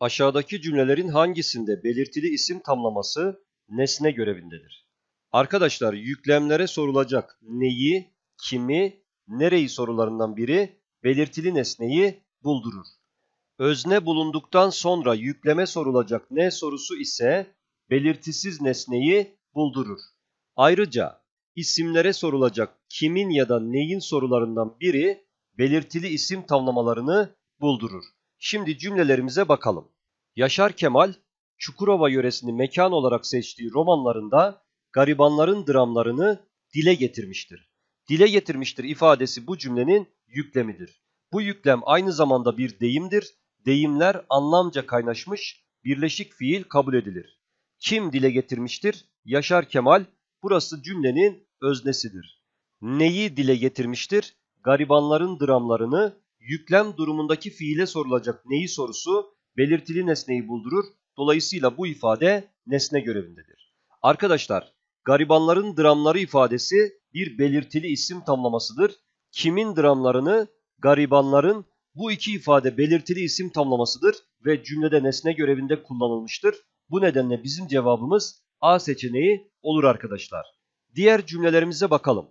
aşağıdaki cümlelerin hangisinde belirtili isim tamlaması nesne görevindedir? Arkadaşlar yüklemlere sorulacak neyi, kimi, nereyi sorularından biri belirtili nesneyi buldurur. Özne bulunduktan sonra yükleme sorulacak ne sorusu ise belirtisiz nesneyi buldurur. Ayrıca isimlere sorulacak kimin ya da neyin sorularından biri belirtili isim tamlamalarını buldurur. Şimdi cümlelerimize bakalım. Yaşar Kemal, Çukurova yöresini mekan olarak seçtiği romanlarında garibanların dramlarını dile getirmiştir. Dile getirmiştir ifadesi bu cümlenin yüklemidir. Bu yüklem aynı zamanda bir deyimdir. Deyimler anlamca kaynaşmış, birleşik fiil kabul edilir. Kim dile getirmiştir? Yaşar Kemal, burası cümlenin öznesidir. Neyi dile getirmiştir? Garibanların dramlarını yüklem durumundaki fiile sorulacak neyi sorusu belirtili nesneyi buldurur. Dolayısıyla bu ifade nesne görevindedir. Arkadaşlar garibanların dramları ifadesi bir belirtili isim tamlamasıdır. Kimin dramlarını? Garibanların bu iki ifade belirtili isim tamlamasıdır ve cümlede nesne görevinde kullanılmıştır. Bu nedenle bizim cevabımız A seçeneği olur arkadaşlar. Diğer cümlelerimize bakalım.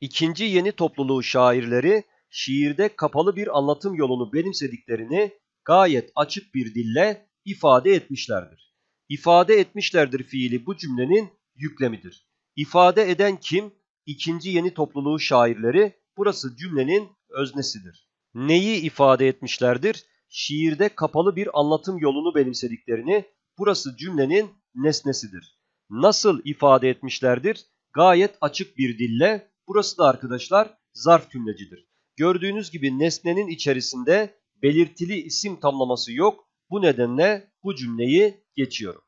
İkinci yeni topluluğu şairleri şiirde kapalı bir anlatım yolunu benimsediklerini gayet açık bir dille ifade etmişlerdir. İfade etmişlerdir fiili bu cümlenin yüklemidir. İfade eden kim? İkinci yeni topluluğu şairleri burası cümlenin öznesidir. Neyi ifade etmişlerdir? Şiirde kapalı bir anlatım yolunu benimsediklerini burası cümlenin nesnesidir. Nasıl ifade etmişlerdir? Gayet açık bir dille burası da arkadaşlar zarf cümlecidir. Gördüğünüz gibi nesnenin içerisinde belirtili isim tamlaması yok. Bu nedenle bu cümleyi geçiyorum.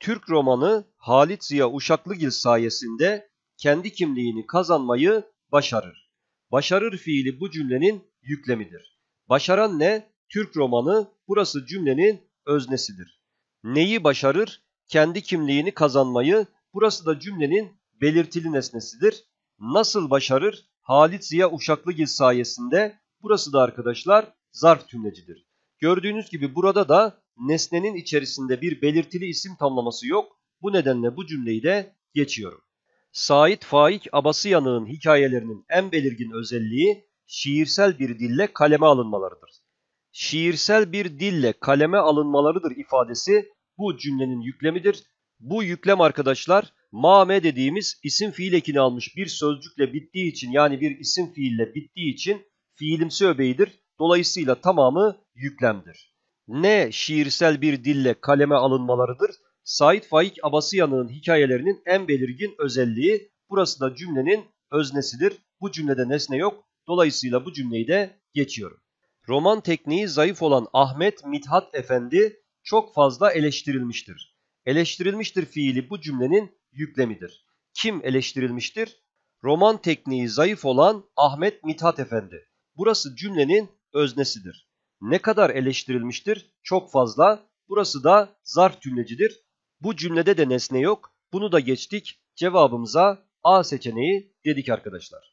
Türk romanı Halit Ziya Uşaklıgil sayesinde kendi kimliğini kazanmayı başarır. Başarır fiili bu cümlenin yüklemidir. Başaran ne? Türk romanı burası cümlenin öznesidir. Neyi başarır? Kendi kimliğini kazanmayı burası da cümlenin belirtili nesnesidir. Nasıl başarır? Halit Ziya Uşaklıgil sayesinde burası da arkadaşlar zarf tümlecidir. Gördüğünüz gibi burada da nesnenin içerisinde bir belirtili isim tamlaması yok. Bu nedenle bu cümleyi de geçiyorum. Said Faik Abasıyanık'ın hikayelerinin en belirgin özelliği şiirsel bir dille kaleme alınmalarıdır. Şiirsel bir dille kaleme alınmalarıdır ifadesi bu cümlenin yüklemidir. Bu yüklem arkadaşlar Mame dediğimiz isim fiil ekini almış bir sözcükle bittiği için yani bir isim fiille bittiği için fiilimsi öbeğidir. Dolayısıyla tamamı yüklemdir. Ne şiirsel bir dille kaleme alınmalarıdır. Said Faik Abasıyan'ın hikayelerinin en belirgin özelliği burası da cümlenin öznesidir. Bu cümlede nesne yok. Dolayısıyla bu cümleyi de geçiyorum. Roman tekniği zayıf olan Ahmet Mithat Efendi çok fazla eleştirilmiştir. Eleştirilmiştir fiili bu cümlenin yüklemidir. Kim eleştirilmiştir? Roman tekniği zayıf olan Ahmet Mithat Efendi. Burası cümlenin öznesidir. Ne kadar eleştirilmiştir? Çok fazla. Burası da zarf cümlecidir. Bu cümlede de nesne yok. Bunu da geçtik. Cevabımıza A seçeneği dedik arkadaşlar.